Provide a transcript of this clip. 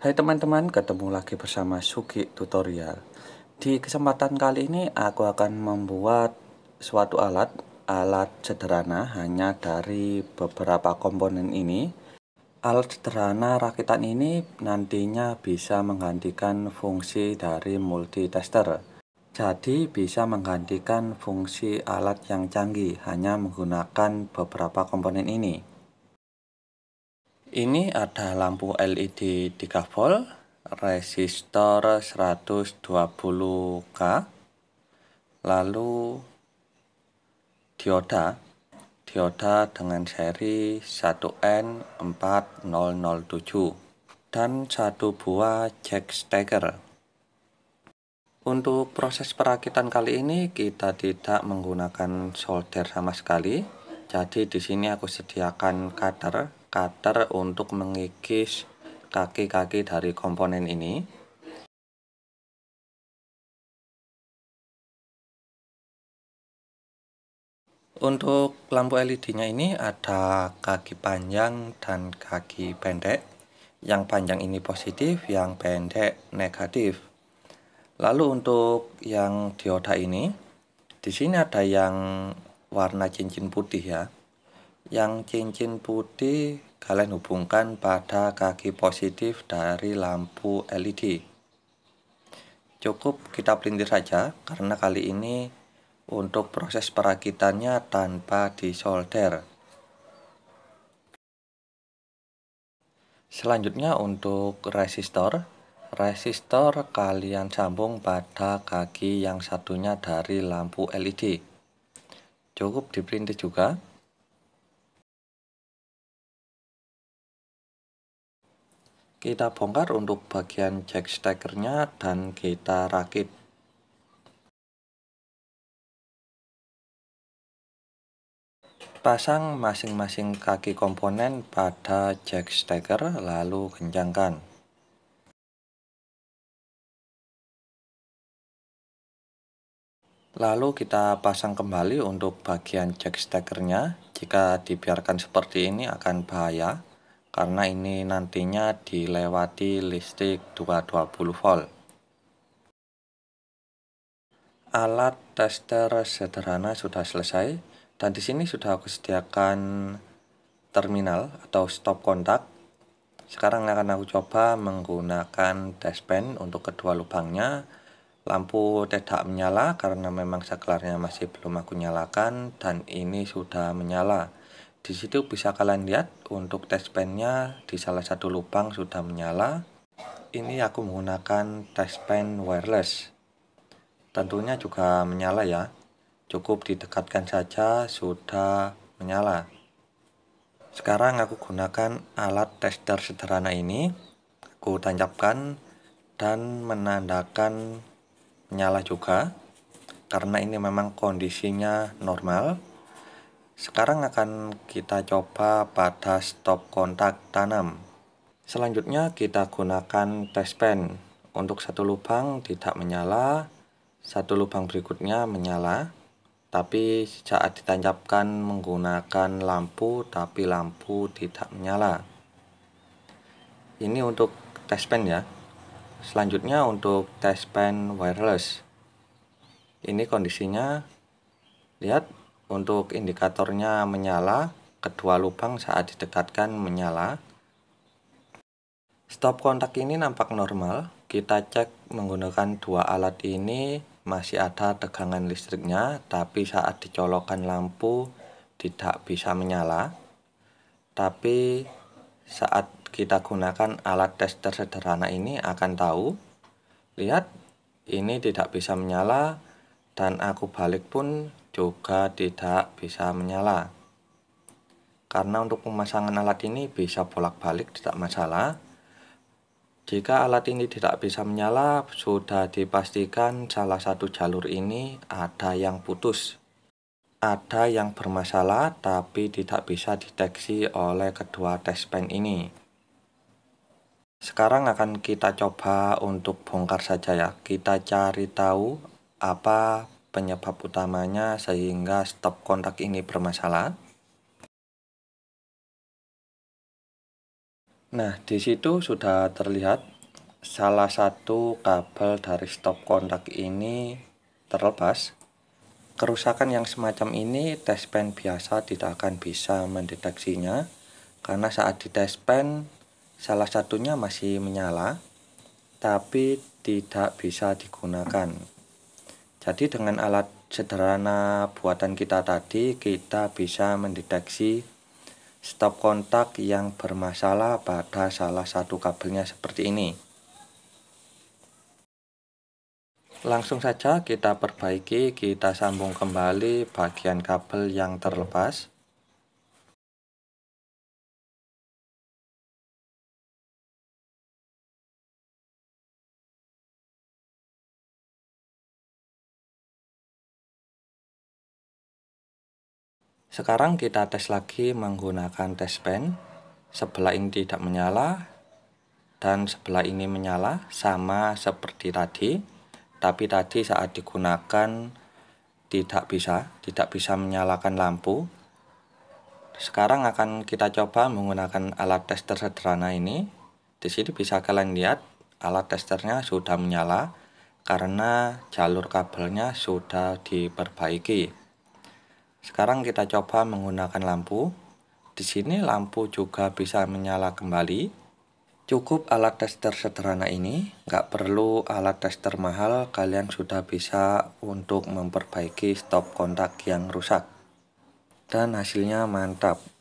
Hai teman-teman, ketemu lagi bersama Sugi Tutorial. Di kesempatan kali ini aku akan membuat suatu alat, alat sederhana hanya dari beberapa komponen ini. Alat sederhana rakitan ini nantinya bisa menggantikan fungsi dari multitester. Jadi bisa menggantikan fungsi alat yang canggih hanya menggunakan beberapa komponen ini. Ini ada lampu LED 3 volt, resistor 120K, lalu dioda, dioda dengan seri 1N4007, dan satu buah jack steger. Untuk proses perakitan kali ini kita tidak menggunakan solder sama sekali, jadi di sini aku sediakan cutter cutter untuk mengikis kaki-kaki dari komponen ini Untuk lampu LED-nya ini ada kaki panjang dan kaki pendek. Yang panjang ini positif, yang pendek negatif. Lalu untuk yang dioda ini, di sini ada yang warna cincin putih ya yang cincin putih kalian hubungkan pada kaki positif dari lampu LED cukup kita pelintir saja karena kali ini untuk proses perakitannya tanpa disolder selanjutnya untuk resistor resistor kalian sambung pada kaki yang satunya dari lampu LED cukup dipelintir juga Kita bongkar untuk bagian jack stackernya dan kita rakit. Pasang masing-masing kaki komponen pada jack stacker lalu kencangkan. Lalu kita pasang kembali untuk bagian jack stackernya. Jika dibiarkan seperti ini akan bahaya karena ini nantinya dilewati listrik 220 volt. Alat tester sederhana sudah selesai dan di sini sudah aku sediakan terminal atau stop kontak. Sekarang akan aku coba menggunakan test pen untuk kedua lubangnya. Lampu tidak menyala karena memang saklarnya masih belum aku nyalakan dan ini sudah menyala di situ bisa kalian lihat untuk test pennya di salah satu lubang sudah menyala. Ini aku menggunakan test pen wireless. Tentunya juga menyala ya. Cukup didekatkan saja sudah menyala. Sekarang aku gunakan alat tester sederhana ini. Aku tancapkan dan menandakan menyala juga karena ini memang kondisinya normal sekarang akan kita coba pada stop kontak tanam. Selanjutnya kita gunakan test pen. Untuk satu lubang tidak menyala, satu lubang berikutnya menyala, tapi saat ditancapkan menggunakan lampu tapi lampu tidak menyala. Ini untuk test pen ya. Selanjutnya untuk test pen wireless. Ini kondisinya lihat untuk indikatornya menyala, kedua lubang saat didekatkan menyala. Stop kontak ini nampak normal, kita cek menggunakan dua alat ini masih ada tegangan listriknya, tapi saat dicolokkan lampu tidak bisa menyala. Tapi saat kita gunakan alat tester sederhana ini akan tahu. Lihat, ini tidak bisa menyala dan aku balik pun juga tidak bisa menyala. Karena untuk pemasangan alat ini bisa bolak-balik tidak masalah. Jika alat ini tidak bisa menyala, sudah dipastikan salah satu jalur ini ada yang putus. Ada yang bermasalah tapi tidak bisa dideteksi oleh kedua test pen ini. Sekarang akan kita coba untuk bongkar saja ya. Kita cari tahu apa penyebab utamanya sehingga stop kontak ini bermasalah. Nah, di situ sudah terlihat salah satu kabel dari stop kontak ini terlepas. Kerusakan yang semacam ini tes pen biasa tidak akan bisa mendeteksinya karena saat di tes pen salah satunya masih menyala tapi tidak bisa digunakan jadi dengan alat sederhana buatan kita tadi kita bisa mendeteksi stop kontak yang bermasalah pada salah satu kabelnya seperti ini. Langsung saja kita perbaiki, kita sambung kembali bagian kabel yang terlepas. Sekarang kita tes lagi menggunakan test pen. Sebelah ini tidak menyala dan sebelah ini menyala sama seperti tadi. Tapi tadi saat digunakan tidak bisa, tidak bisa menyalakan lampu. Sekarang akan kita coba menggunakan alat tester sederhana ini. Di sini bisa kalian lihat alat testernya sudah menyala karena jalur kabelnya sudah diperbaiki. Sekarang kita coba menggunakan lampu. Di sini lampu juga bisa menyala kembali. Cukup alat tester sederhana ini, nggak perlu alat tester mahal, kalian sudah bisa untuk memperbaiki stop kontak yang rusak. Dan hasilnya mantap.